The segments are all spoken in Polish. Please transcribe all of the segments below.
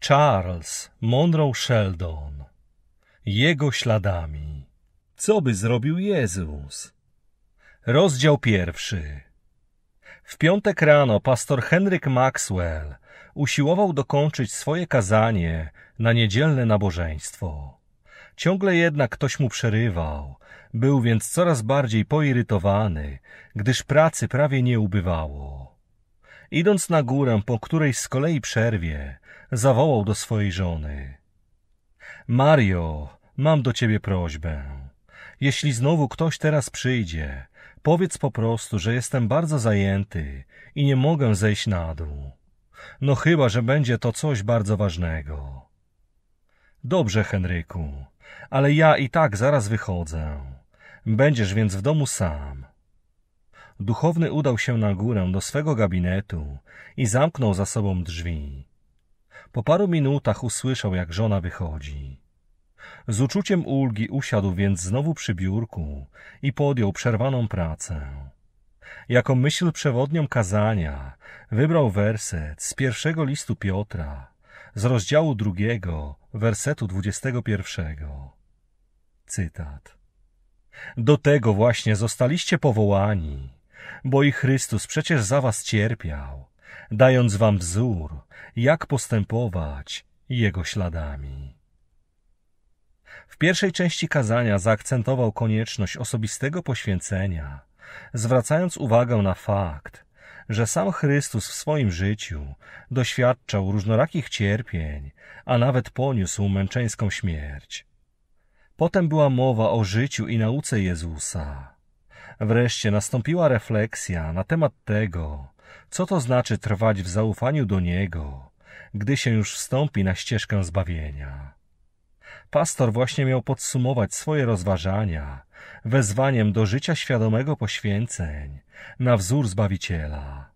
Charles mądrą Sheldon. Jego śladami. Co by zrobił Jezus? Rozdział pierwszy. W piątek rano pastor Henryk Maxwell usiłował dokończyć swoje kazanie na niedzielne nabożeństwo. Ciągle jednak ktoś mu przerywał, był więc coraz bardziej poirytowany, gdyż pracy prawie nie ubywało idąc na górę po której z kolei przerwie, zawołał do swojej żony. Mario, mam do ciebie prośbę. Jeśli znowu ktoś teraz przyjdzie, powiedz po prostu, że jestem bardzo zajęty i nie mogę zejść na dół. No chyba, że będzie to coś bardzo ważnego. Dobrze, Henryku, ale ja i tak zaraz wychodzę. Będziesz więc w domu sam duchowny udał się na górę do swego gabinetu i zamknął za sobą drzwi. Po paru minutach usłyszał, jak żona wychodzi. Z uczuciem ulgi usiadł więc znowu przy biurku i podjął przerwaną pracę. Jako myśl przewodnią kazania wybrał werset z pierwszego listu Piotra, z rozdziału drugiego, wersetu dwudziestego pierwszego. Cytat. Do tego właśnie zostaliście powołani, bo i Chrystus przecież za was cierpiał, dając wam wzór, jak postępować Jego śladami. W pierwszej części kazania zaakcentował konieczność osobistego poświęcenia, zwracając uwagę na fakt, że sam Chrystus w swoim życiu doświadczał różnorakich cierpień, a nawet poniósł męczeńską śmierć. Potem była mowa o życiu i nauce Jezusa, Wreszcie nastąpiła refleksja na temat tego, co to znaczy trwać w zaufaniu do Niego, gdy się już wstąpi na ścieżkę zbawienia. Pastor właśnie miał podsumować swoje rozważania wezwaniem do życia świadomego poświęceń na wzór Zbawiciela.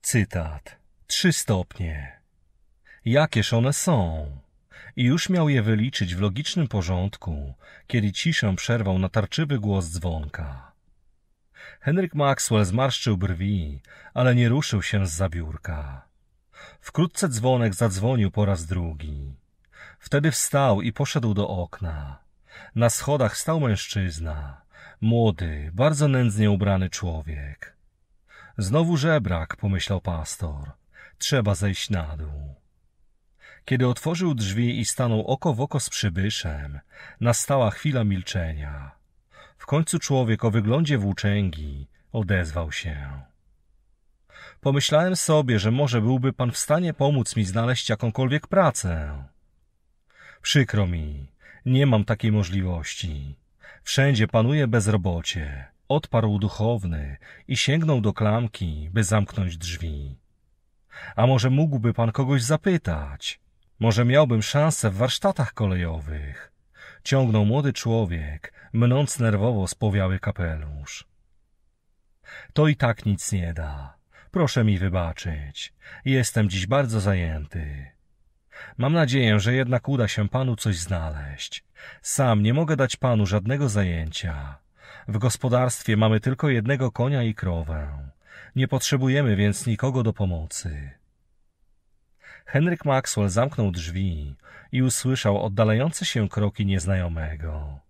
Cytat. Trzy stopnie. Jakież one są? I już miał je wyliczyć w logicznym porządku, kiedy ciszę przerwał natarczywy głos dzwonka. Henryk Maxwell zmarszczył brwi, ale nie ruszył się z zabiórka. Wkrótce dzwonek zadzwonił po raz drugi. Wtedy wstał i poszedł do okna. Na schodach stał mężczyzna, młody, bardzo nędznie ubrany człowiek. Znowu żebrak, pomyślał pastor. Trzeba zejść na dół. Kiedy otworzył drzwi i stanął oko w oko z przybyszem, nastała chwila milczenia. W końcu człowiek o wyglądzie włóczęgi odezwał się. Pomyślałem sobie, że może byłby pan w stanie pomóc mi znaleźć jakąkolwiek pracę. Przykro mi, nie mam takiej możliwości. Wszędzie panuje bezrobocie, odparł duchowny i sięgnął do klamki, by zamknąć drzwi. A może mógłby pan kogoś zapytać? Może miałbym szansę w warsztatach kolejowych? ciągnął młody człowiek, mnąc nerwowo spowiały kapelusz. To i tak nic nie da. Proszę mi wybaczyć. Jestem dziś bardzo zajęty. Mam nadzieję, że jednak uda się panu coś znaleźć. Sam nie mogę dać panu żadnego zajęcia. W gospodarstwie mamy tylko jednego konia i krowę. Nie potrzebujemy więc nikogo do pomocy. Henryk Maxwell zamknął drzwi i usłyszał oddalające się kroki nieznajomego.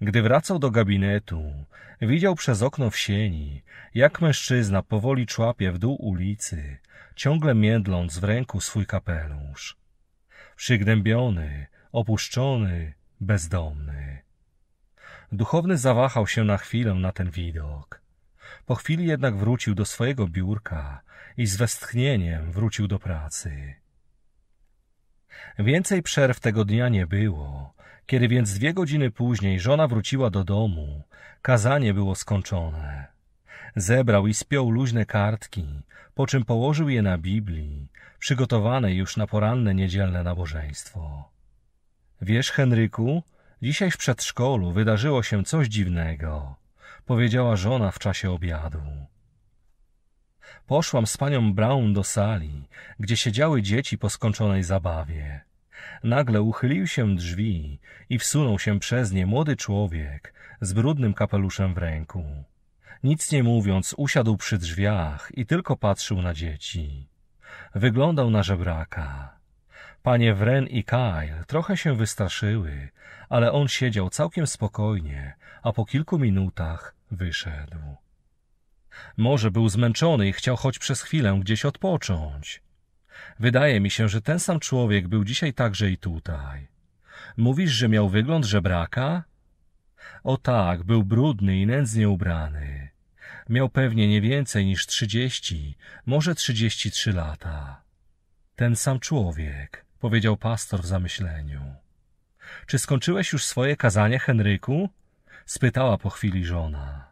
Gdy wracał do gabinetu, widział przez okno w sieni, jak mężczyzna powoli człapie w dół ulicy, ciągle międląc w ręku swój kapelusz. Przygnębiony, opuszczony, bezdomny. Duchowny zawahał się na chwilę na ten widok. Po chwili jednak wrócił do swojego biurka i z westchnieniem wrócił do pracy. Więcej przerw tego dnia nie było. Kiedy więc dwie godziny później żona wróciła do domu, kazanie było skończone. Zebrał i spiął luźne kartki, po czym położył je na Biblii, przygotowanej już na poranne niedzielne nabożeństwo. Wiesz, Henryku, dzisiaj w przedszkolu wydarzyło się coś dziwnego, powiedziała żona w czasie obiadu poszłam z panią Brown do sali, gdzie siedziały dzieci po skończonej zabawie. Nagle uchylił się drzwi i wsunął się przez nie młody człowiek z brudnym kapeluszem w ręku. Nic nie mówiąc, usiadł przy drzwiach i tylko patrzył na dzieci. Wyglądał na żebraka. Panie Wren i Kyle trochę się wystraszyły, ale on siedział całkiem spokojnie, a po kilku minutach wyszedł. Może był zmęczony i chciał choć przez chwilę gdzieś odpocząć. Wydaje mi się, że ten sam człowiek był dzisiaj także i tutaj. Mówisz, że miał wygląd żebraka? O tak, był brudny i nędznie ubrany. Miał pewnie nie więcej niż trzydzieści, może trzydzieści trzy lata. Ten sam człowiek, powiedział pastor w zamyśleniu. Czy skończyłeś już swoje kazanie, Henryku? spytała po chwili żona.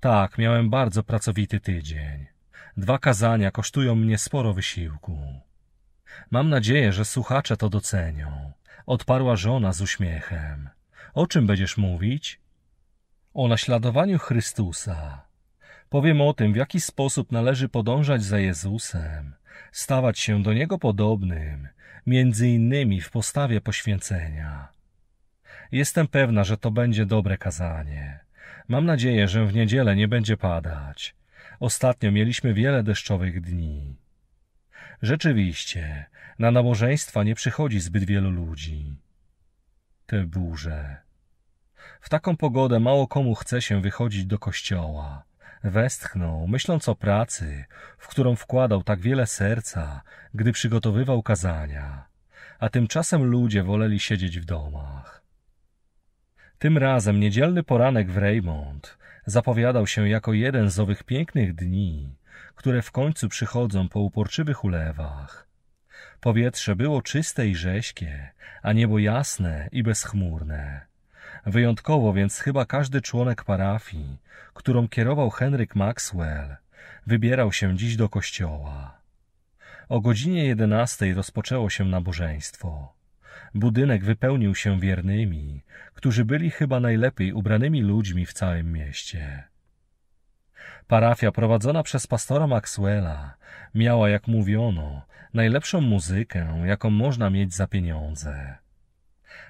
Tak, miałem bardzo pracowity tydzień. Dwa kazania kosztują mnie sporo wysiłku. Mam nadzieję, że słuchacze to docenią. Odparła żona z uśmiechem. O czym będziesz mówić? O naśladowaniu Chrystusa. Powiem o tym, w jaki sposób należy podążać za Jezusem, stawać się do Niego podobnym, między innymi w postawie poświęcenia. Jestem pewna, że to będzie dobre kazanie. Mam nadzieję, że w niedzielę nie będzie padać. Ostatnio mieliśmy wiele deszczowych dni. Rzeczywiście, na nabożeństwa nie przychodzi zbyt wielu ludzi. Te burze. W taką pogodę mało komu chce się wychodzić do kościoła. Westchnął, myśląc o pracy, w którą wkładał tak wiele serca, gdy przygotowywał kazania, a tymczasem ludzie woleli siedzieć w domach. Tym razem niedzielny poranek w Raymond zapowiadał się jako jeden z owych pięknych dni, które w końcu przychodzą po uporczywych ulewach. Powietrze było czyste i rześkie, a niebo jasne i bezchmurne. Wyjątkowo więc chyba każdy członek parafii, którą kierował Henryk Maxwell, wybierał się dziś do kościoła. O godzinie jedenastej rozpoczęło się nabożeństwo. Budynek wypełnił się wiernymi, którzy byli chyba najlepiej ubranymi ludźmi w całym mieście. Parafia prowadzona przez pastora Maxwella miała, jak mówiono, najlepszą muzykę, jaką można mieć za pieniądze.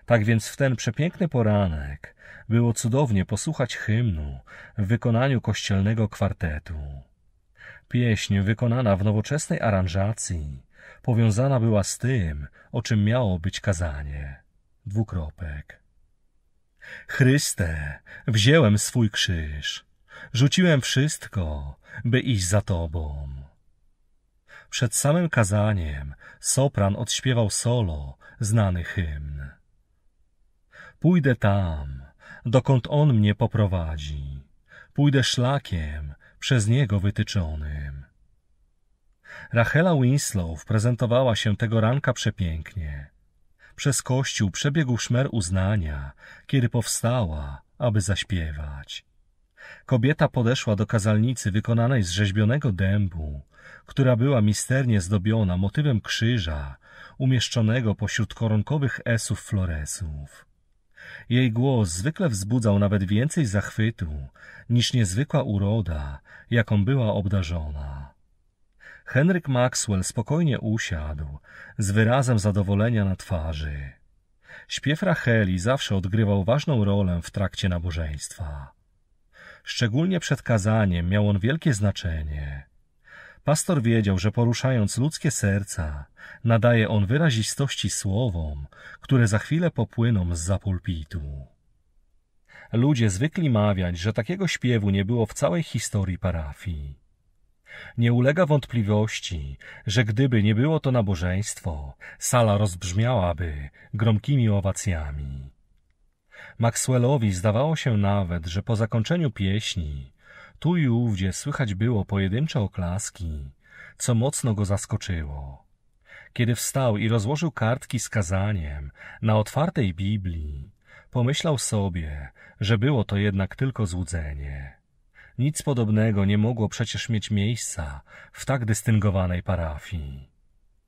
Tak więc w ten przepiękny poranek było cudownie posłuchać hymnu w wykonaniu kościelnego kwartetu. Pieśń wykonana w nowoczesnej aranżacji powiązana była z tym, o czym miało być kazanie. Dwukropek. Chryste, wziąłem swój krzyż, rzuciłem wszystko, by iść za Tobą. Przed samym kazaniem sopran odśpiewał solo, znany hymn. Pójdę tam, dokąd On mnie poprowadzi. Pójdę szlakiem, przez Niego wytyczonym. Rachela Winslow prezentowała się tego ranka przepięknie. Przez kościół przebiegł szmer uznania, kiedy powstała, aby zaśpiewać. Kobieta podeszła do kazalnicy wykonanej z rzeźbionego dębu, która była misternie zdobiona motywem krzyża umieszczonego pośród koronkowych esów floresów. Jej głos zwykle wzbudzał nawet więcej zachwytu niż niezwykła uroda, jaką była obdarzona. Henryk Maxwell spokojnie usiadł, z wyrazem zadowolenia na twarzy. Śpiew Racheli zawsze odgrywał ważną rolę w trakcie nabożeństwa. Szczególnie przed kazaniem miał on wielkie znaczenie. Pastor wiedział, że poruszając ludzkie serca, nadaje on wyrazistości słowom, które za chwilę popłyną z za pulpitu. Ludzie zwykli mawiać, że takiego śpiewu nie było w całej historii parafii. Nie ulega wątpliwości, że gdyby nie było to nabożeństwo, sala rozbrzmiałaby gromkimi owacjami. Maxwellowi zdawało się nawet, że po zakończeniu pieśni tu i ówdzie słychać było pojedyncze oklaski, co mocno go zaskoczyło. Kiedy wstał i rozłożył kartki z kazaniem na otwartej Biblii, pomyślał sobie, że było to jednak tylko złudzenie. Nic podobnego nie mogło przecież mieć miejsca w tak dystyngowanej parafii.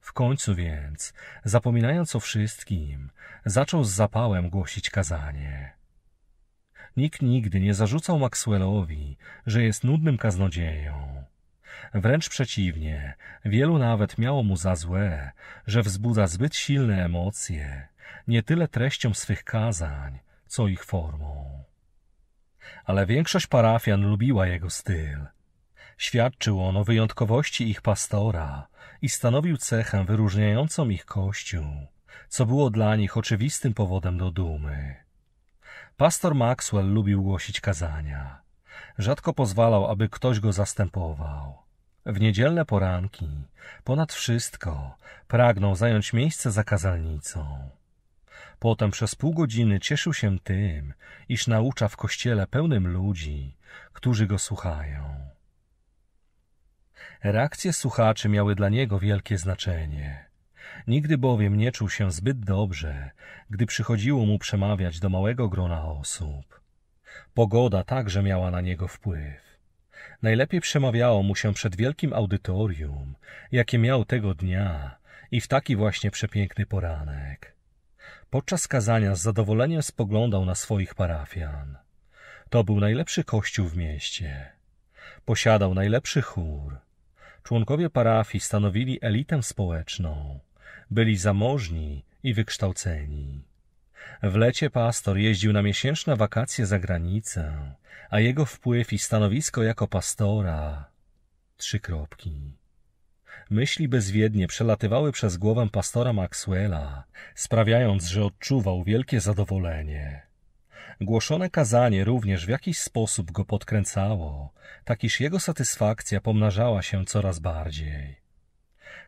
W końcu więc, zapominając o wszystkim, zaczął z zapałem głosić kazanie. Nikt nigdy nie zarzucał Maxwellowi, że jest nudnym kaznodzieją. Wręcz przeciwnie, wielu nawet miało mu za złe, że wzbudza zbyt silne emocje, nie tyle treścią swych kazań, co ich formą ale większość parafian lubiła jego styl. Świadczył on o wyjątkowości ich pastora i stanowił cechę wyróżniającą ich kościół, co było dla nich oczywistym powodem do dumy. Pastor Maxwell lubił głosić kazania. Rzadko pozwalał, aby ktoś go zastępował. W niedzielne poranki, ponad wszystko, pragnął zająć miejsce za kazalnicą. Potem przez pół godziny cieszył się tym, iż naucza w kościele pełnym ludzi, którzy go słuchają. Reakcje słuchaczy miały dla niego wielkie znaczenie. Nigdy bowiem nie czuł się zbyt dobrze, gdy przychodziło mu przemawiać do małego grona osób. Pogoda także miała na niego wpływ. Najlepiej przemawiało mu się przed wielkim audytorium, jakie miał tego dnia i w taki właśnie przepiękny poranek. Podczas kazania z zadowoleniem spoglądał na swoich parafian. To był najlepszy kościół w mieście. Posiadał najlepszy chór. Członkowie parafii stanowili elitę społeczną. Byli zamożni i wykształceni. W lecie pastor jeździł na miesięczne wakacje za granicę, a jego wpływ i stanowisko jako pastora trzy kropki. Myśli bezwiednie przelatywały przez głowę pastora Maxwella, sprawiając, że odczuwał wielkie zadowolenie. Głoszone kazanie również w jakiś sposób go podkręcało, tak iż jego satysfakcja pomnażała się coraz bardziej.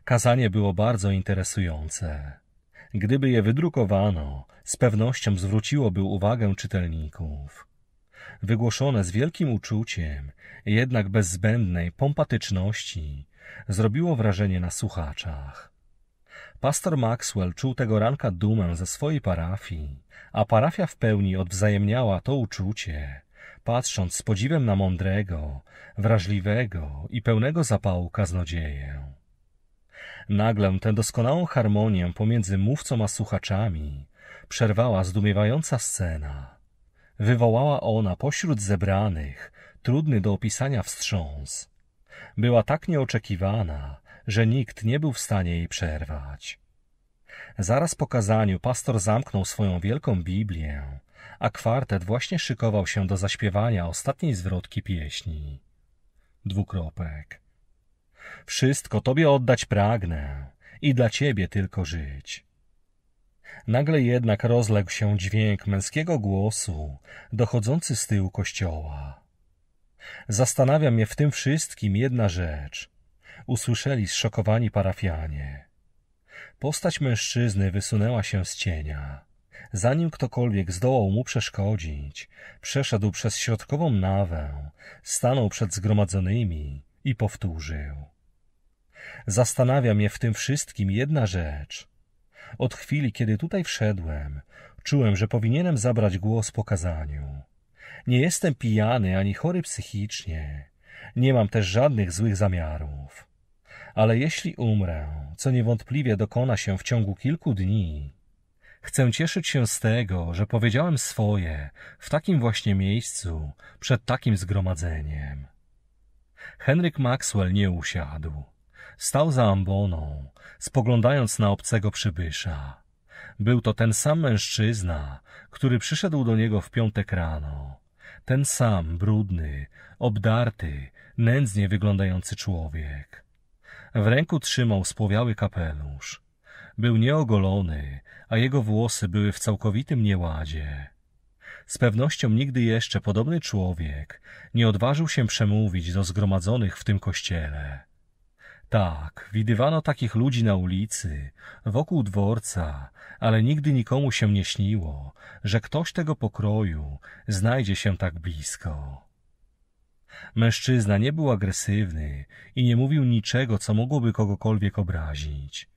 Kazanie było bardzo interesujące. Gdyby je wydrukowano, z pewnością zwróciłoby uwagę czytelników. Wygłoszone z wielkim uczuciem, jednak bez zbędnej pompatyczności, zrobiło wrażenie na słuchaczach. Pastor Maxwell czuł tego ranka dumę ze swojej parafii, a parafia w pełni odwzajemniała to uczucie, patrząc z podziwem na mądrego, wrażliwego i pełnego zapału kaznodzieję. Nagle tę doskonałą harmonię pomiędzy mówcą a słuchaczami przerwała zdumiewająca scena. Wywołała ona pośród zebranych trudny do opisania wstrząs – była tak nieoczekiwana, że nikt nie był w stanie jej przerwać. Zaraz po kazaniu pastor zamknął swoją wielką Biblię, a kwartet właśnie szykował się do zaśpiewania ostatniej zwrotki pieśni. Dwukropek. Wszystko Tobie oddać pragnę i dla Ciebie tylko żyć. Nagle jednak rozległ się dźwięk męskiego głosu, dochodzący z tyłu kościoła. Zastanawia mnie w tym wszystkim jedna rzecz. Usłyszeli zszokowani parafianie. Postać mężczyzny wysunęła się z cienia. Zanim ktokolwiek zdołał mu przeszkodzić, przeszedł przez środkową nawę, stanął przed zgromadzonymi i powtórzył. Zastanawia mnie w tym wszystkim jedna rzecz. Od chwili, kiedy tutaj wszedłem, czułem, że powinienem zabrać głos po kazaniu. Nie jestem pijany ani chory psychicznie. Nie mam też żadnych złych zamiarów. Ale jeśli umrę, co niewątpliwie dokona się w ciągu kilku dni, chcę cieszyć się z tego, że powiedziałem swoje w takim właśnie miejscu, przed takim zgromadzeniem. Henryk Maxwell nie usiadł. Stał za amboną, spoglądając na obcego przybysza. Był to ten sam mężczyzna, który przyszedł do niego w piątek rano, ten sam brudny, obdarty, nędznie wyglądający człowiek. W ręku trzymał spłowiały kapelusz. Był nieogolony, a jego włosy były w całkowitym nieładzie. Z pewnością nigdy jeszcze podobny człowiek nie odważył się przemówić do zgromadzonych w tym kościele. Tak, widywano takich ludzi na ulicy, wokół dworca, ale nigdy nikomu się nie śniło, że ktoś tego pokroju znajdzie się tak blisko. Mężczyzna nie był agresywny i nie mówił niczego, co mogłoby kogokolwiek obrazić.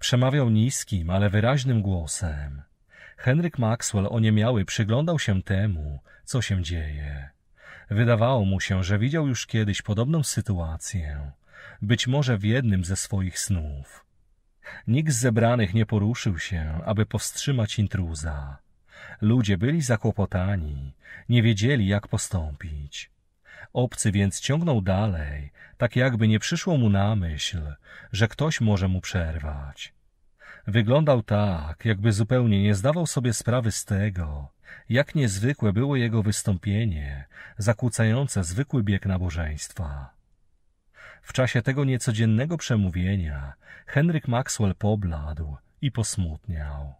Przemawiał niskim, ale wyraźnym głosem. Henryk Maxwell oniemiały przyglądał się temu, co się dzieje. Wydawało mu się, że widział już kiedyś podobną sytuację – być może w jednym ze swoich snów. Nikt z zebranych nie poruszył się, aby powstrzymać intruza. Ludzie byli zakłopotani, nie wiedzieli jak postąpić. Obcy więc ciągnął dalej, tak jakby nie przyszło mu na myśl, że ktoś może mu przerwać. Wyglądał tak, jakby zupełnie nie zdawał sobie sprawy z tego, jak niezwykłe było jego wystąpienie, zakłócające zwykły bieg nabożeństwa. W czasie tego niecodziennego przemówienia Henryk Maxwell pobladł i posmutniał.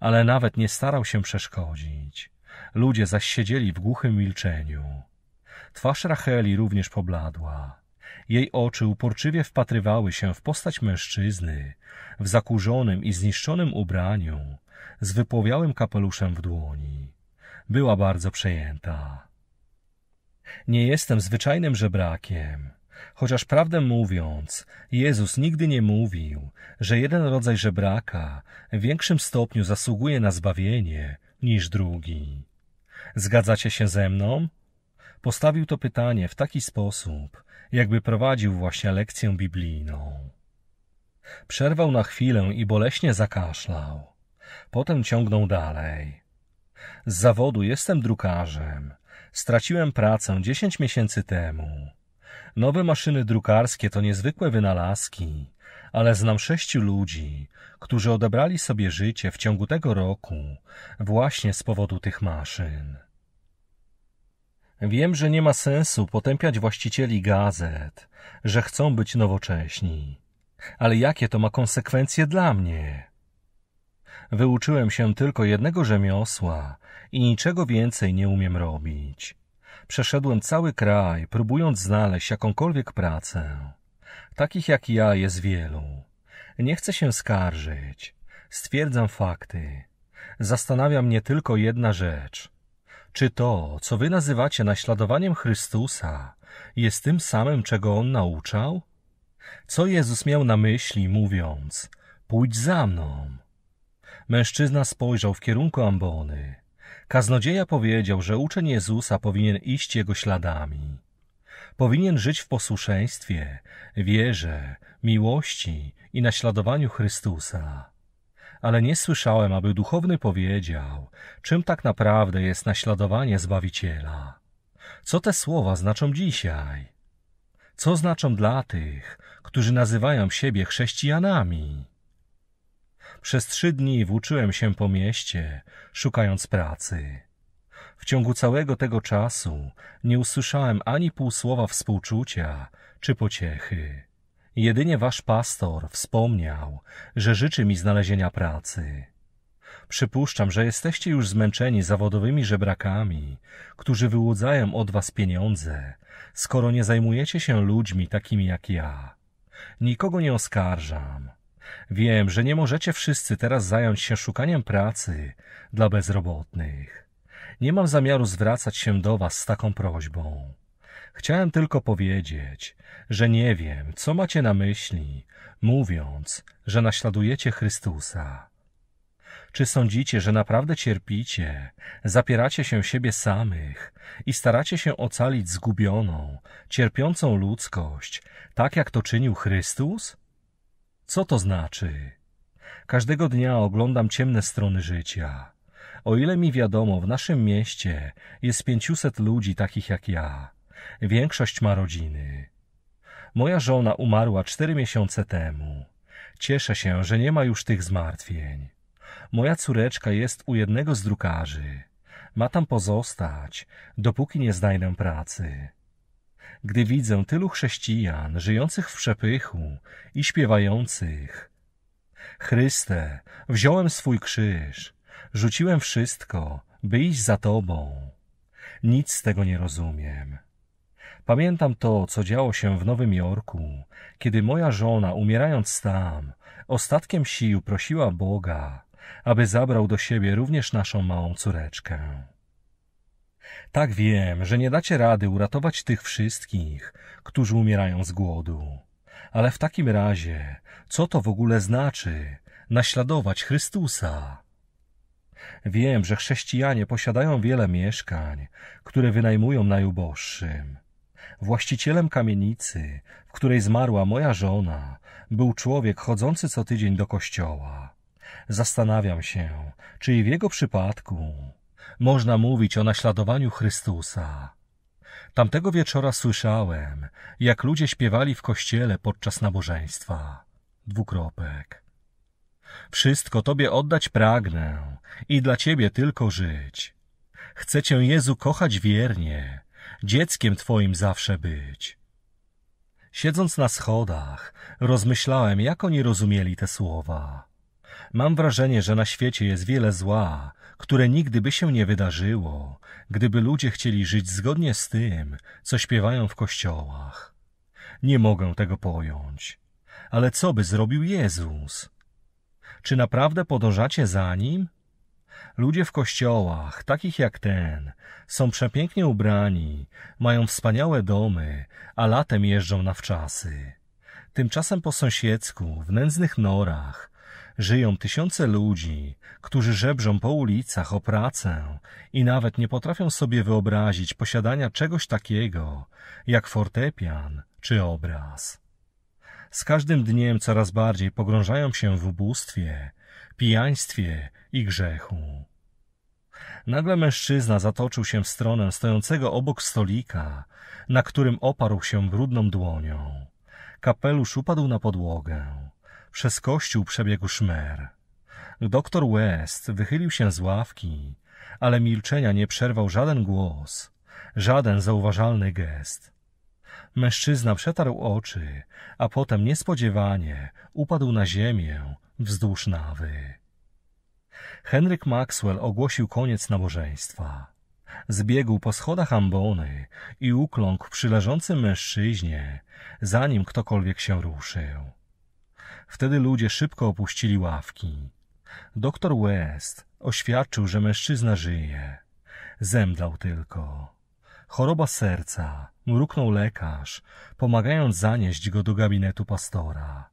Ale nawet nie starał się przeszkodzić. Ludzie zaś siedzieli w głuchym milczeniu. Twarz Racheli również pobladła. Jej oczy uporczywie wpatrywały się w postać mężczyzny, w zakurzonym i zniszczonym ubraniu, z wypłowiałym kapeluszem w dłoni. Była bardzo przejęta. Nie jestem zwyczajnym żebrakiem, Chociaż prawdę mówiąc, Jezus nigdy nie mówił, że jeden rodzaj żebraka w większym stopniu zasługuje na zbawienie niż drugi. Zgadzacie się ze mną? Postawił to pytanie w taki sposób, jakby prowadził właśnie lekcję biblijną. Przerwał na chwilę i boleśnie zakaszlał. Potem ciągnął dalej. Z zawodu jestem drukarzem. Straciłem pracę dziesięć miesięcy temu. Nowe maszyny drukarskie to niezwykłe wynalazki, ale znam sześciu ludzi, którzy odebrali sobie życie w ciągu tego roku właśnie z powodu tych maszyn. Wiem, że nie ma sensu potępiać właścicieli gazet, że chcą być nowocześni, ale jakie to ma konsekwencje dla mnie? Wyuczyłem się tylko jednego rzemiosła i niczego więcej nie umiem robić. Przeszedłem cały kraj, próbując znaleźć jakąkolwiek pracę. Takich jak ja jest wielu. Nie chcę się skarżyć. Stwierdzam fakty. Zastanawia mnie tylko jedna rzecz. Czy to, co wy nazywacie naśladowaniem Chrystusa, jest tym samym, czego on nauczał? Co Jezus miał na myśli, mówiąc: Pójdź za mną. Mężczyzna spojrzał w kierunku ambony. Kaznodzieja powiedział, że uczeń Jezusa powinien iść jego śladami. Powinien żyć w posłuszeństwie, wierze, miłości i naśladowaniu Chrystusa. Ale nie słyszałem, aby duchowny powiedział, czym tak naprawdę jest naśladowanie Zbawiciela. Co te słowa znaczą dzisiaj? Co znaczą dla tych, którzy nazywają siebie chrześcijanami? Przez trzy dni włóczyłem się po mieście, szukając pracy. W ciągu całego tego czasu nie usłyszałem ani pół słowa współczucia czy pociechy. Jedynie wasz pastor wspomniał, że życzy mi znalezienia pracy. Przypuszczam, że jesteście już zmęczeni zawodowymi żebrakami, którzy wyłudzają od was pieniądze, skoro nie zajmujecie się ludźmi takimi jak ja. Nikogo nie oskarżam. Wiem, że nie możecie wszyscy teraz zająć się szukaniem pracy dla bezrobotnych. Nie mam zamiaru zwracać się do Was z taką prośbą. Chciałem tylko powiedzieć, że nie wiem, co macie na myśli, mówiąc, że naśladujecie Chrystusa. Czy sądzicie, że naprawdę cierpicie, zapieracie się siebie samych i staracie się ocalić zgubioną, cierpiącą ludzkość, tak jak to czynił Chrystus? Co to znaczy? Każdego dnia oglądam ciemne strony życia. O ile mi wiadomo, w naszym mieście jest pięciuset ludzi takich jak ja. Większość ma rodziny. Moja żona umarła cztery miesiące temu. Cieszę się, że nie ma już tych zmartwień. Moja córeczka jest u jednego z drukarzy. Ma tam pozostać, dopóki nie znajdę pracy gdy widzę tylu chrześcijan żyjących w przepychu i śpiewających. Chryste, wziąłem swój krzyż, rzuciłem wszystko, by iść za Tobą. Nic z tego nie rozumiem. Pamiętam to, co działo się w Nowym Jorku, kiedy moja żona, umierając tam, ostatkiem sił prosiła Boga, aby zabrał do siebie również naszą małą córeczkę. Tak wiem, że nie dacie rady uratować tych wszystkich, którzy umierają z głodu. Ale w takim razie, co to w ogóle znaczy naśladować Chrystusa? Wiem, że chrześcijanie posiadają wiele mieszkań, które wynajmują najuboższym. Właścicielem kamienicy, w której zmarła moja żona, był człowiek chodzący co tydzień do kościoła. Zastanawiam się, czy i w jego przypadku można mówić o naśladowaniu Chrystusa. Tamtego wieczora słyszałem, jak ludzie śpiewali w kościele podczas nabożeństwa. Dwukropek. Wszystko Tobie oddać pragnę i dla Ciebie tylko żyć. Chcę Cię, Jezu, kochać wiernie, dzieckiem Twoim zawsze być. Siedząc na schodach, rozmyślałem, jak oni rozumieli te słowa. Mam wrażenie, że na świecie jest wiele zła, które nigdy by się nie wydarzyło, gdyby ludzie chcieli żyć zgodnie z tym, co śpiewają w kościołach. Nie mogę tego pojąć. Ale co by zrobił Jezus? Czy naprawdę podążacie za nim? Ludzie w kościołach, takich jak ten, są przepięknie ubrani, mają wspaniałe domy, a latem jeżdżą na wczasy. Tymczasem po sąsiedzku, w nędznych norach, żyją tysiące ludzi, którzy żebrzą po ulicach o pracę i nawet nie potrafią sobie wyobrazić posiadania czegoś takiego jak fortepian czy obraz. Z każdym dniem coraz bardziej pogrążają się w ubóstwie, pijaństwie i grzechu. Nagle mężczyzna zatoczył się w stronę stojącego obok stolika, na którym oparł się brudną dłonią. Kapelusz upadł na podłogę. Przez kościół przebiegł szmer. Doktor West wychylił się z ławki, ale milczenia nie przerwał żaden głos, żaden zauważalny gest. Mężczyzna przetarł oczy, a potem niespodziewanie upadł na ziemię wzdłuż nawy. Henryk Maxwell ogłosił koniec nabożeństwa. Zbiegł po schodach ambony i ukląkł przy leżącym mężczyźnie, zanim ktokolwiek się ruszył. Wtedy ludzie szybko opuścili ławki. Doktor West oświadczył, że mężczyzna żyje. Zemdlał tylko. Choroba serca, mruknął lekarz, pomagając zanieść go do gabinetu pastora.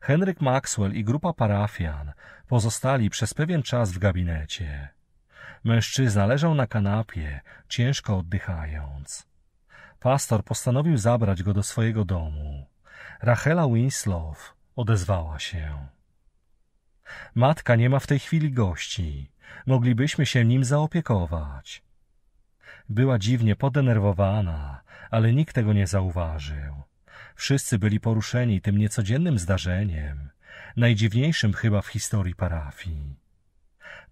Henryk Maxwell i grupa parafian pozostali przez pewien czas w gabinecie. Mężczyzna leżał na kanapie, ciężko oddychając. Pastor postanowił zabrać go do swojego domu. Rachela Winslow odezwała się. Matka nie ma w tej chwili gości. Moglibyśmy się nim zaopiekować. Była dziwnie podenerwowana, ale nikt tego nie zauważył. Wszyscy byli poruszeni tym niecodziennym zdarzeniem, najdziwniejszym chyba w historii parafii.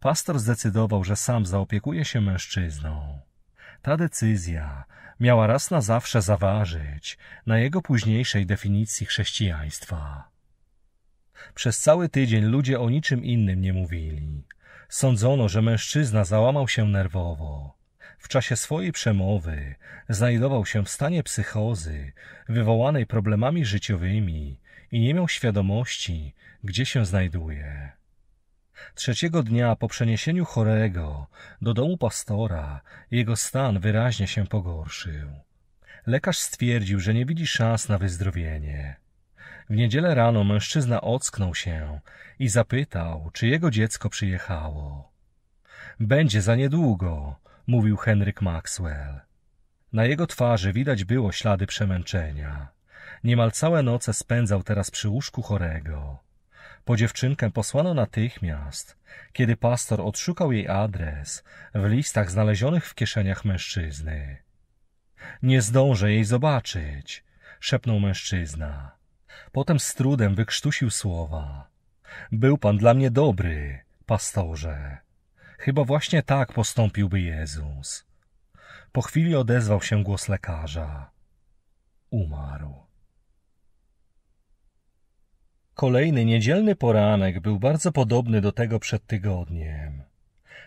Pastor zdecydował, że sam zaopiekuje się mężczyzną. Ta decyzja miała raz na zawsze zaważyć na jego późniejszej definicji chrześcijaństwa. Przez cały tydzień ludzie o niczym innym nie mówili. Sądzono, że mężczyzna załamał się nerwowo. W czasie swojej przemowy znajdował się w stanie psychozy wywołanej problemami życiowymi i nie miał świadomości, gdzie się znajduje. Trzeciego dnia po przeniesieniu chorego do domu pastora jego stan wyraźnie się pogorszył. Lekarz stwierdził, że nie widzi szans na wyzdrowienie. W niedzielę rano mężczyzna ocknął się i zapytał, czy jego dziecko przyjechało. Będzie za niedługo, mówił Henryk Maxwell. Na jego twarzy widać było ślady przemęczenia. Niemal całe noce spędzał teraz przy łóżku chorego. Po dziewczynkę posłano natychmiast. Kiedy pastor odszukał jej adres w listach znalezionych w kieszeniach mężczyzny. Nie zdążę jej zobaczyć, szepnął mężczyzna. Potem z trudem wykrztusił słowa. Był pan dla mnie dobry, pastorze. Chyba właśnie tak postąpiłby Jezus. Po chwili odezwał się głos lekarza. Umarł. Kolejny niedzielny poranek był bardzo podobny do tego przed tygodniem.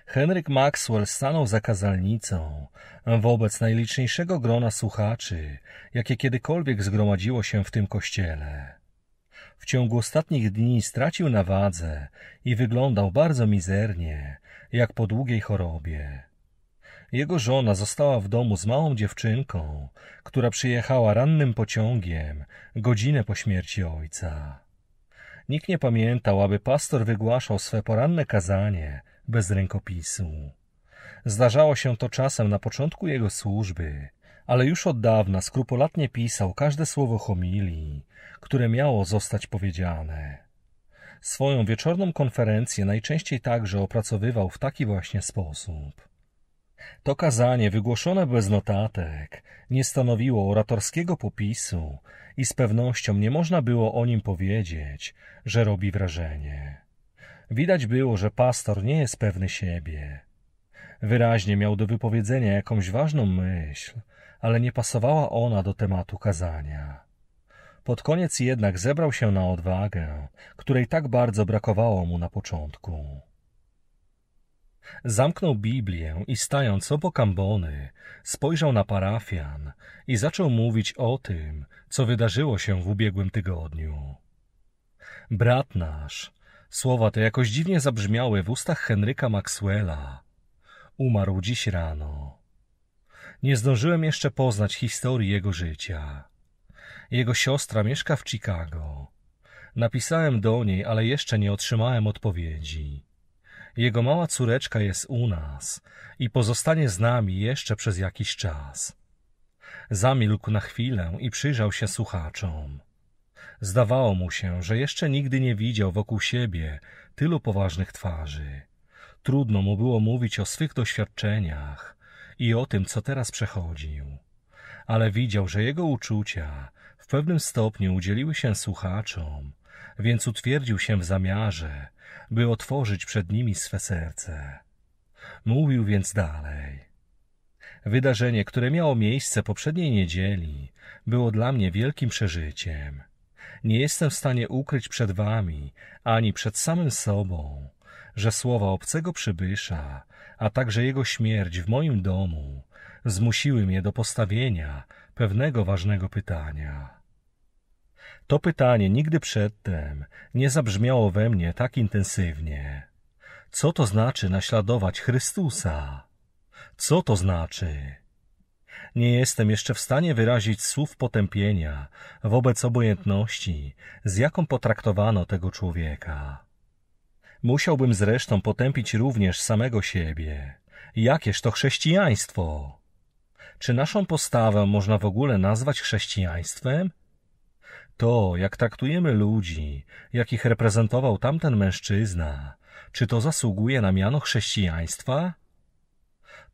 Henryk Maxwell stanął za kazalnicą wobec najliczniejszego grona słuchaczy, jakie kiedykolwiek zgromadziło się w tym kościele. W ciągu ostatnich dni stracił na wadze i wyglądał bardzo mizernie, jak po długiej chorobie. Jego żona została w domu z małą dziewczynką, która przyjechała rannym pociągiem godzinę po śmierci ojca. Nikt nie pamiętał, aby pastor wygłaszał swe poranne kazanie bez rękopisu. Zdarzało się to czasem na początku jego służby, ale już od dawna skrupulatnie pisał każde słowo homilii, które miało zostać powiedziane. Swoją wieczorną konferencję najczęściej także opracowywał w taki właśnie sposób. To kazanie, wygłoszone bez notatek, nie stanowiło oratorskiego popisu i z pewnością nie można było o nim powiedzieć, że robi wrażenie. Widać było, że pastor nie jest pewny siebie. Wyraźnie miał do wypowiedzenia jakąś ważną myśl, ale nie pasowała ona do tematu kazania. Pod koniec jednak zebrał się na odwagę, której tak bardzo brakowało mu na początku. Zamknął Biblię i stając obok ambony, spojrzał na parafian i zaczął mówić o tym, co wydarzyło się w ubiegłym tygodniu. Brat nasz, Słowa te jakoś dziwnie zabrzmiały w ustach Henryka Maxwella. Umarł dziś rano. Nie zdążyłem jeszcze poznać historii jego życia. Jego siostra mieszka w Chicago. Napisałem do niej, ale jeszcze nie otrzymałem odpowiedzi. Jego mała córeczka jest u nas i pozostanie z nami jeszcze przez jakiś czas. Zamilkł na chwilę i przyjrzał się słuchaczom. Zdawało mu się, że jeszcze nigdy nie widział wokół siebie tylu poważnych twarzy. Trudno mu było mówić o swych doświadczeniach i o tym, co teraz przechodził. Ale widział, że jego uczucia w pewnym stopniu udzieliły się słuchaczom, więc utwierdził się w zamiarze, by otworzyć przed nimi swe serce. Mówił więc dalej. Wydarzenie, które miało miejsce poprzedniej niedzieli, było dla mnie wielkim przeżyciem nie jestem w stanie ukryć przed wami ani przed samym sobą, że słowa obcego przybysza, a także jego śmierć w moim domu zmusiły mnie do postawienia pewnego ważnego pytania. To pytanie nigdy przedtem nie zabrzmiało we mnie tak intensywnie. Co to znaczy naśladować Chrystusa? Co to znaczy? Nie jestem jeszcze w stanie wyrazić słów potępienia wobec obojętności, z jaką potraktowano tego człowieka. Musiałbym zresztą potępić również samego siebie. Jakież to chrześcijaństwo? Czy naszą postawę można w ogóle nazwać chrześcijaństwem? To, jak traktujemy ludzi, jakich reprezentował tamten mężczyzna, czy to zasługuje na miano chrześcijaństwa?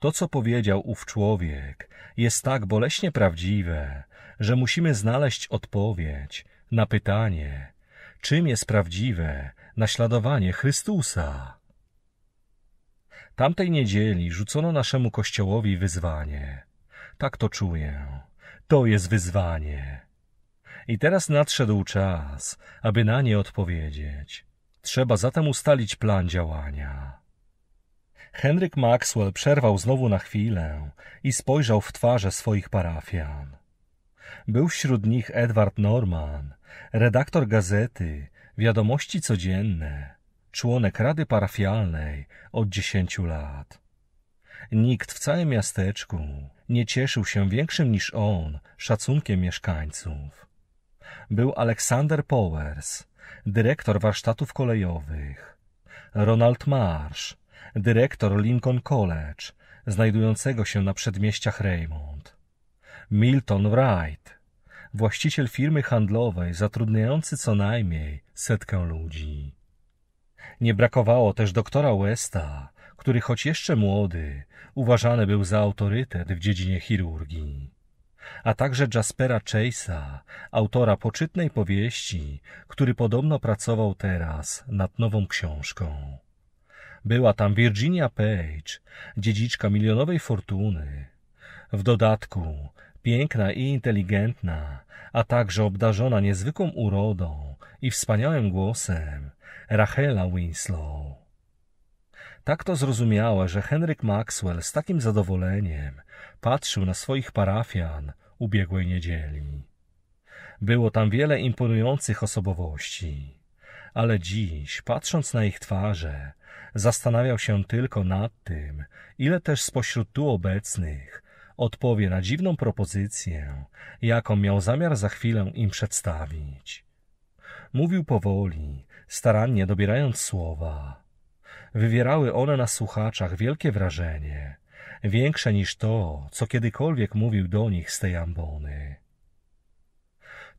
To, co powiedział ów człowiek, jest tak boleśnie prawdziwe, że musimy znaleźć odpowiedź na pytanie, czym jest prawdziwe naśladowanie Chrystusa. Tamtej niedzieli rzucono naszemu kościołowi wyzwanie. Tak to czuję. To jest wyzwanie. I teraz nadszedł czas, aby na nie odpowiedzieć. Trzeba zatem ustalić plan działania. Henryk Maxwell przerwał znowu na chwilę i spojrzał w twarze swoich parafian. Był wśród nich Edward Norman, redaktor gazety Wiadomości Codzienne, członek Rady Parafialnej od dziesięciu lat. Nikt w całym miasteczku nie cieszył się większym niż on szacunkiem mieszkańców. Był Alexander Powers, dyrektor warsztatów kolejowych, Ronald Marsh, dyrektor Lincoln College, znajdującego się na przedmieściach Raymond. Milton Wright, właściciel firmy handlowej zatrudniający co najmniej setkę ludzi. Nie brakowało też doktora Westa, który choć jeszcze młody, uważany był za autorytet w dziedzinie chirurgii, a także Jaspera Chase'a, autora poczytnej powieści, który podobno pracował teraz nad nową książką. Była tam Virginia Page, dziedziczka milionowej fortuny. W dodatku piękna i inteligentna, a także obdarzona niezwykłą urodą i wspaniałym głosem, Rachela Winslow. Tak to zrozumiałe, że Henryk Maxwell z takim zadowoleniem patrzył na swoich parafian ubiegłej niedzieli. Było tam wiele imponujących osobowości, ale dziś, patrząc na ich twarze, Zastanawiał się tylko nad tym, ile też spośród tu obecnych odpowie na dziwną propozycję, jaką miał zamiar za chwilę im przedstawić. Mówił powoli, starannie dobierając słowa. Wywierały one na słuchaczach wielkie wrażenie, większe niż to, co kiedykolwiek mówił do nich z tej ambony.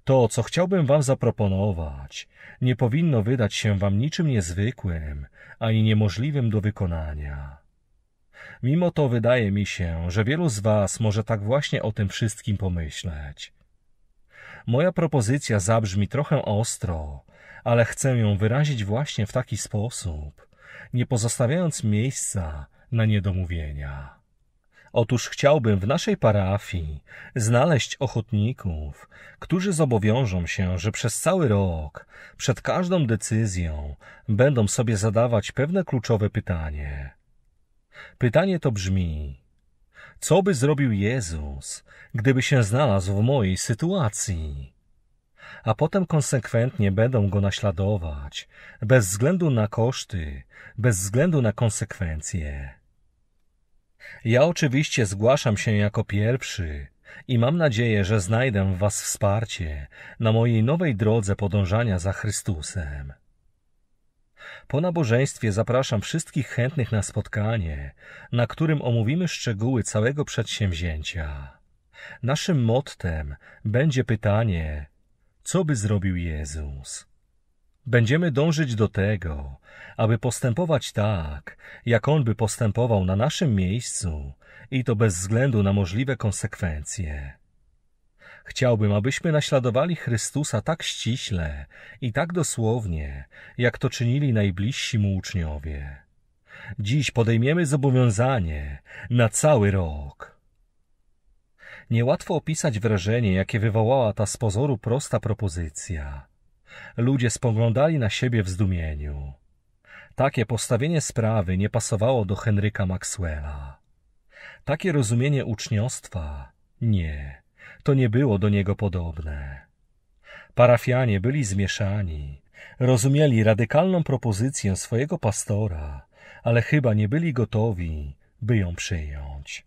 To, co chciałbym wam zaproponować, nie powinno wydać się wam niczym niezwykłym ani niemożliwym do wykonania. Mimo to wydaje mi się, że wielu z was może tak właśnie o tym wszystkim pomyśleć. Moja propozycja zabrzmi trochę ostro, ale chcę ją wyrazić właśnie w taki sposób, nie pozostawiając miejsca na niedomówienia. Otóż chciałbym w naszej parafii znaleźć ochotników, którzy zobowiążą się, że przez cały rok, przed każdą decyzją, będą sobie zadawać pewne kluczowe pytanie. Pytanie to brzmi: co by zrobił Jezus, gdyby się znalazł w mojej sytuacji? a potem konsekwentnie będą go naśladować, bez względu na koszty, bez względu na konsekwencje. Ja oczywiście zgłaszam się jako pierwszy i mam nadzieję, że znajdę w Was wsparcie na mojej nowej drodze podążania za Chrystusem. Po nabożeństwie zapraszam wszystkich chętnych na spotkanie, na którym omówimy szczegóły całego przedsięwzięcia. Naszym mottem będzie pytanie: co by zrobił Jezus? Będziemy dążyć do tego, aby postępować tak, jak On by postępował na naszym miejscu i to bez względu na możliwe konsekwencje. Chciałbym, abyśmy naśladowali Chrystusa tak ściśle i tak dosłownie, jak to czynili najbliżsi mu uczniowie. Dziś podejmiemy zobowiązanie na cały rok. Niełatwo opisać wrażenie, jakie wywołała ta z pozoru prosta propozycja – Ludzie spoglądali na siebie w zdumieniu. Takie postawienie sprawy nie pasowało do Henryka Maxwella. Takie rozumienie uczniostwa nie, to nie było do niego podobne. Parafianie byli zmieszani, rozumieli radykalną propozycję swojego pastora, ale chyba nie byli gotowi, by ją przyjąć.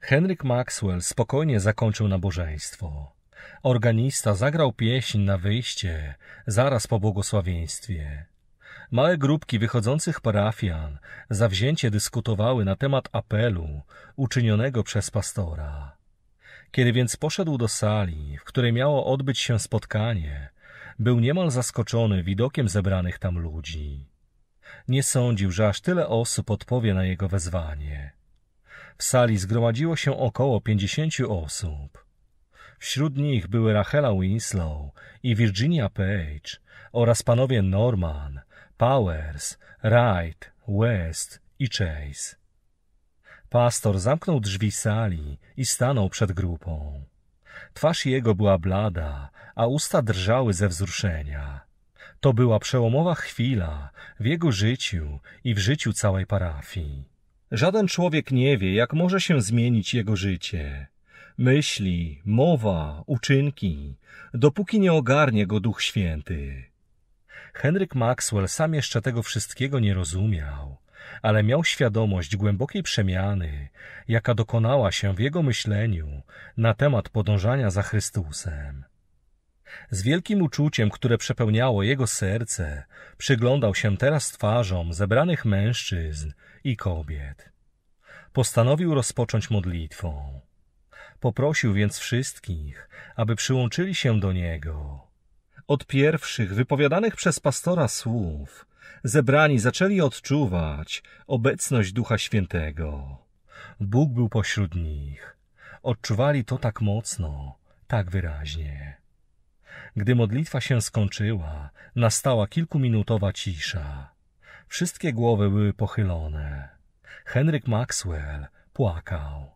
Henryk Maxwell spokojnie zakończył nabożeństwo. Organista zagrał pieśń na wyjście, zaraz po błogosławieństwie. Małe grupki wychodzących parafian zawzięcie dyskutowały na temat apelu uczynionego przez pastora. Kiedy więc poszedł do sali, w której miało odbyć się spotkanie, był niemal zaskoczony widokiem zebranych tam ludzi. Nie sądził, że aż tyle osób odpowie na jego wezwanie. W sali zgromadziło się około pięćdziesięciu osób. Wśród nich były Rachela Winslow i Virginia Page oraz panowie Norman, Powers, Wright, West i Chase. Pastor zamknął drzwi sali i stanął przed grupą. Twarz jego była blada, a usta drżały ze wzruszenia. To była przełomowa chwila w jego życiu i w życiu całej parafii. Żaden człowiek nie wie, jak może się zmienić jego życie myśli, mowa, uczynki, dopóki nie ogarnie go Duch Święty. Henryk Maxwell sam jeszcze tego wszystkiego nie rozumiał, ale miał świadomość głębokiej przemiany, jaka dokonała się w jego myśleniu na temat podążania za Chrystusem. Z wielkim uczuciem, które przepełniało jego serce, przyglądał się teraz twarzom zebranych mężczyzn i kobiet. Postanowił rozpocząć modlitwą. Poprosił więc wszystkich, aby przyłączyli się do niego. Od pierwszych wypowiadanych przez pastora słów zebrani zaczęli odczuwać obecność Ducha Świętego. Bóg był pośród nich. Odczuwali to tak mocno, tak wyraźnie. Gdy modlitwa się skończyła, nastała kilkuminutowa cisza. Wszystkie głowy były pochylone. Henryk Maxwell płakał.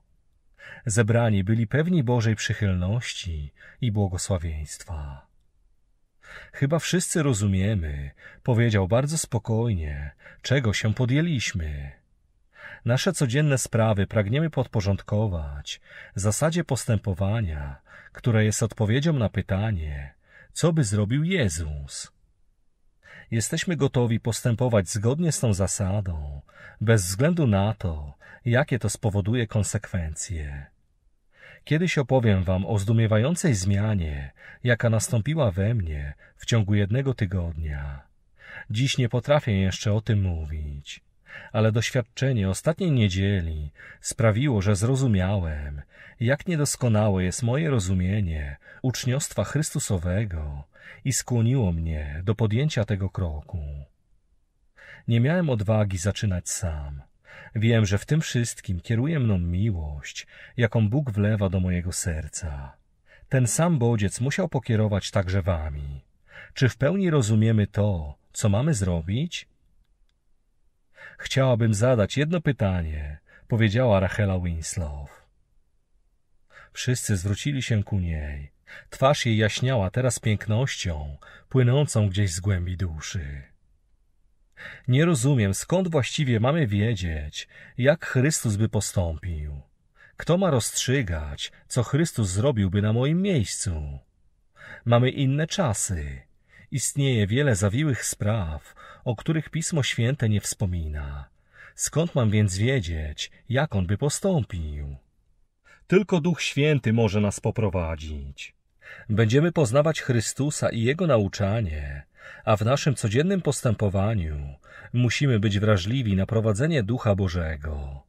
Zebrani byli pewni Bożej przychylności i błogosławieństwa. Chyba wszyscy rozumiemy, powiedział bardzo spokojnie, czego się podjęliśmy. Nasze codzienne sprawy pragniemy podporządkować zasadzie postępowania, która jest odpowiedzią na pytanie, co by zrobił Jezus. Jesteśmy gotowi postępować zgodnie z tą zasadą, bez względu na to, jakie to spowoduje konsekwencje. Kiedyś opowiem Wam o zdumiewającej zmianie, jaka nastąpiła we mnie w ciągu jednego tygodnia. Dziś nie potrafię jeszcze o tym mówić, ale doświadczenie ostatniej niedzieli sprawiło, że zrozumiałem, jak niedoskonałe jest moje rozumienie uczniostwa Chrystusowego i skłoniło mnie do podjęcia tego kroku. Nie miałem odwagi zaczynać sam. Wiem, że w tym wszystkim kieruje mną miłość, jaką Bóg wlewa do mojego serca. Ten sam bodziec musiał pokierować także wami. Czy w pełni rozumiemy to, co mamy zrobić? Chciałabym zadać jedno pytanie, powiedziała Rachela Winslow. Wszyscy zwrócili się ku niej. Twarz jej jaśniała teraz pięknością, płynącą gdzieś z głębi duszy. Nie rozumiem, skąd właściwie mamy wiedzieć, jak Chrystus by postąpił. Kto ma rozstrzygać, co Chrystus zrobiłby na moim miejscu? Mamy inne czasy. Istnieje wiele zawiłych spraw, o których Pismo Święte nie wspomina. Skąd mam więc wiedzieć, jak on by postąpił? Tylko Duch Święty może nas poprowadzić. Będziemy poznawać Chrystusa i Jego nauczanie, a w naszym codziennym postępowaniu musimy być wrażliwi na prowadzenie Ducha Bożego.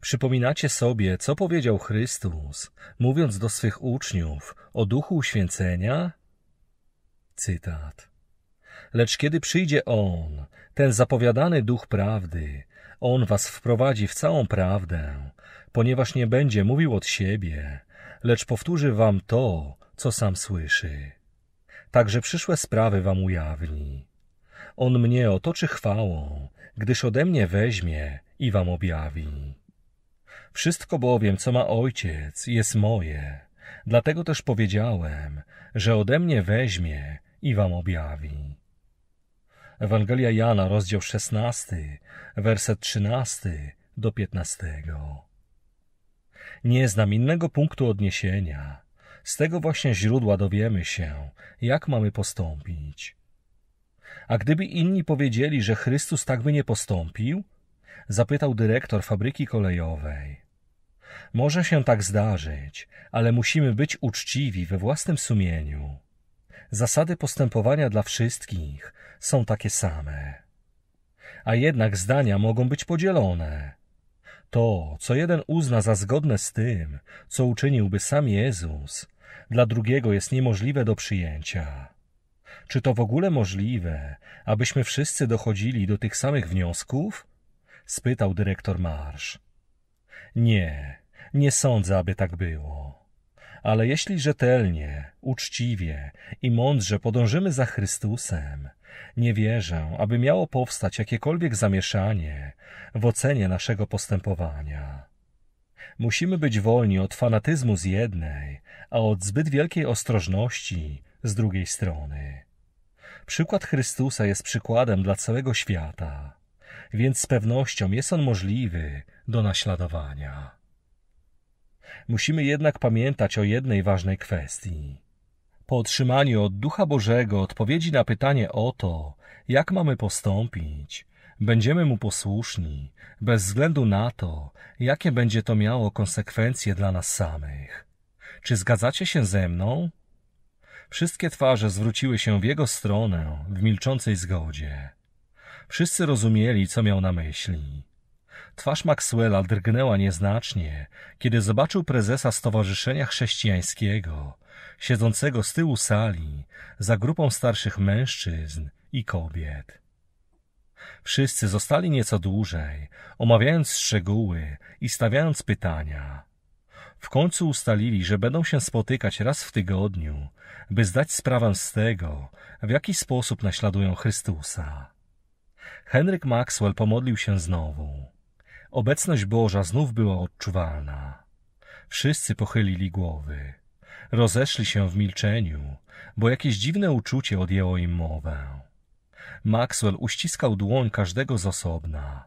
Przypominacie sobie, co powiedział Chrystus, mówiąc do swych uczniów o duchu uświęcenia? Cytat. Lecz kiedy przyjdzie On, ten zapowiadany duch prawdy, On was wprowadzi w całą prawdę, ponieważ nie będzie mówił od siebie, lecz powtórzy wam to, co sam słyszy także przyszłe sprawy wam ujawni. On mnie otoczy chwałą, gdyż ode mnie weźmie i wam objawi. Wszystko bowiem, co ma Ojciec, jest moje, dlatego też powiedziałem, że ode mnie weźmie i wam objawi. Ewangelia Jana, rozdział 16, werset 13 do 15. Nie znam innego punktu odniesienia, z tego właśnie źródła dowiemy się, jak mamy postąpić. A gdyby inni powiedzieli, że Chrystus tak by nie postąpił? Zapytał dyrektor fabryki kolejowej. Może się tak zdarzyć, ale musimy być uczciwi we własnym sumieniu. Zasady postępowania dla wszystkich są takie same. A jednak zdania mogą być podzielone. To, co jeden uzna za zgodne z tym, co uczyniłby sam Jezus, dla drugiego jest niemożliwe do przyjęcia. Czy to w ogóle możliwe, abyśmy wszyscy dochodzili do tych samych wniosków? spytał dyrektor Marsz. Nie, nie sądzę, aby tak było. Ale jeśli rzetelnie, uczciwie i mądrze podążymy za Chrystusem, nie wierzę, aby miało powstać jakiekolwiek zamieszanie w ocenie naszego postępowania. Musimy być wolni od fanatyzmu z jednej, a od zbyt wielkiej ostrożności z drugiej strony. Przykład Chrystusa jest przykładem dla całego świata, więc z pewnością jest on możliwy do naśladowania. Musimy jednak pamiętać o jednej ważnej kwestii. Po otrzymaniu od Ducha Bożego odpowiedzi na pytanie o to, jak mamy postąpić, będziemy Mu posłuszni, bez względu na to, jakie będzie to miało konsekwencje dla nas samych. Czy zgadzacie się ze mną? Wszystkie twarze zwróciły się w jego stronę w milczącej zgodzie. Wszyscy rozumieli, co miał na myśli. Twarz Maxwella drgnęła nieznacznie, kiedy zobaczył prezesa Stowarzyszenia Chrześcijańskiego, siedzącego z tyłu sali, za grupą starszych mężczyzn i kobiet. Wszyscy zostali nieco dłużej, omawiając szczegóły i stawiając pytania. W końcu ustalili, że będą się spotykać raz w tygodniu, by zdać sprawę z tego, w jaki sposób naśladują Chrystusa. Henryk Maxwell pomodlił się znowu. Obecność Boża znów była odczuwalna. Wszyscy pochylili głowy. Rozeszli się w milczeniu, bo jakieś dziwne uczucie odjęło im mowę. Maxwell uściskał dłoń każdego z osobna.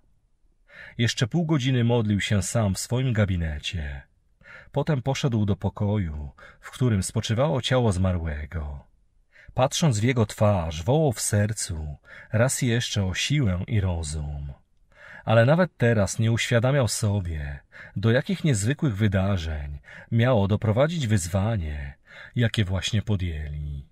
Jeszcze pół godziny modlił się sam w swoim gabinecie. Potem poszedł do pokoju, w którym spoczywało ciało zmarłego. Patrząc w jego twarz, wołał w sercu raz jeszcze o siłę i rozum ale nawet teraz nie uświadamiał sobie, do jakich niezwykłych wydarzeń miało doprowadzić wyzwanie, jakie właśnie podjęli.